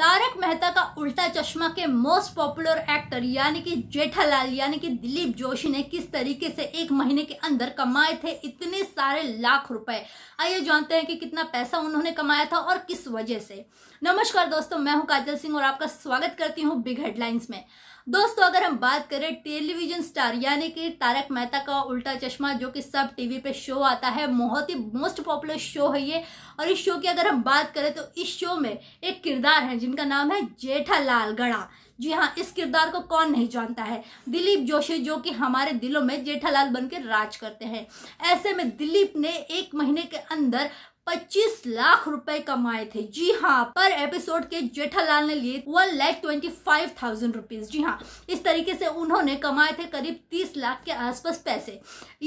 तारक मेहता का उल्टा चश्मा के मोस्ट पॉपुलर एक्टर यानी कि जेठालाल यानी कि दिलीप जोशी ने किस तरीके से एक महीने के अंदर कमाए थे इतने सारे लाख रुपए आइए जानते हैं कि कितना पैसा उन्होंने कमाया था और किस वजह से नमस्कार दोस्तों मैं हूं काजल सिंह और आपका स्वागत करती हूं बिग हेडलाइंस में दोस्तों अगर हम बात करें टेलीविजन स्टार यानी कि तारक मेहता का उल्टा चश्मा जो कि सब टीवी पे शो आता है बहुत ही मोस्ट पॉपुलर शो है ये और इस शो की अगर हम बात करें तो इस शो में एक किरदार है जिनका नाम है जेठालाल गढ़ा जी हाँ इस किरदार को कौन नहीं जानता है दिलीप जोशी जो कि हमारे दिलों में जेठालाल बनकर राज करते हैं ऐसे में दिलीप ने एक महीने के अंदर 25 लाख रुपए कमाए थे जी हाँ पर एपिसोड के जेठालाल ने लिए one lakh twenty five thousand rupees जी हाँ इस तरीके से उन्होंने कमाए थे करीब 30 लाख के आसपास पैसे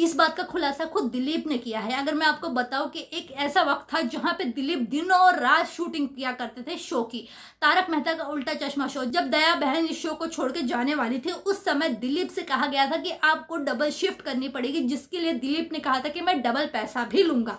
इस बात का खुलासा खुद दिलीप ने किया है अगर मैं आपको बताऊं कि एक ऐसा वक्त था जहाँ पे दिलीप दिन और रात शूटिंग किया करते थे शो की तारक मेहता का उल्टा चश्मा शो जब दया बहन इस शो को छोड़ के जाने वाली थी उस समय दिलीप से कहा गया था कि आपको डबल शिफ्ट करनी पड़ेगी जिसके लिए दिलीप ने कहा था कि मैं डबल पैसा भी लूंगा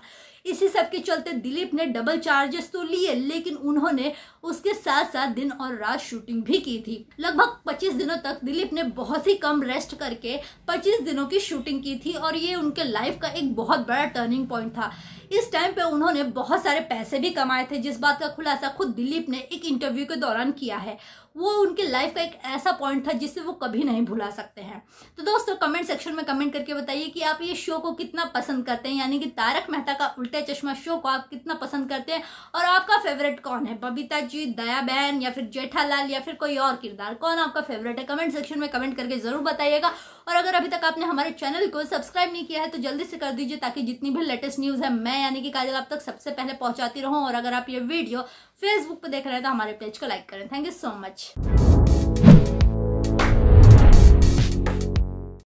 इसी सब के चलते दिलीप ने डबल चार्जेस तो लिए लेकिन उन्होंने उसके साथ साथ दिन और रात शूटिंग भी की थी लगभग 25 दिनों तक दिलीप ने बहुत ही कम रेस्ट करके 25 दिनों की शूटिंग की थी और ये उनके लाइफ का एक बहुत बड़ा टर्निंग पॉइंट था इस टाइम पे उन्होंने बहुत सारे पैसे भी कमाए थे जिस बात का खुलासा खुद दिलीप ने एक इंटरव्यू के दौरान किया है वो उनके लाइफ का एक ऐसा पॉइंट था जिसे वो कभी नहीं भुला सकते हैं तो दोस्तों कमेंट सेक्शन में कमेंट करके बताइए कि आप ये शो को कितना पसंद करते हैं यानी कि तारक मेहता का उल्टा चश्मा शो को आप कितना पसंद करते हैं और आपका फेवरेट कौन है बबीता जी दया बहन या फिर जेठालाल या फिर कोई और किरदार कौन आपका फेवरेट है कमेंट सेक्शन में कमेंट करके जरूर बताइएगा और अगर अभी तक आपने हमारे चैनल को सब्सक्राइब नहीं किया है तो जल्दी से कर दीजिए ताकि जितनी भी लेटेस्ट न्यूज़ है मैं यानी कि काजल आप तक सबसे पहले पहुंचाती रहूं और अगर आप ये वीडियो फेसबुक पर देख रहे हैं तो हमारे पेज को लाइक करें थैंक यू सो मच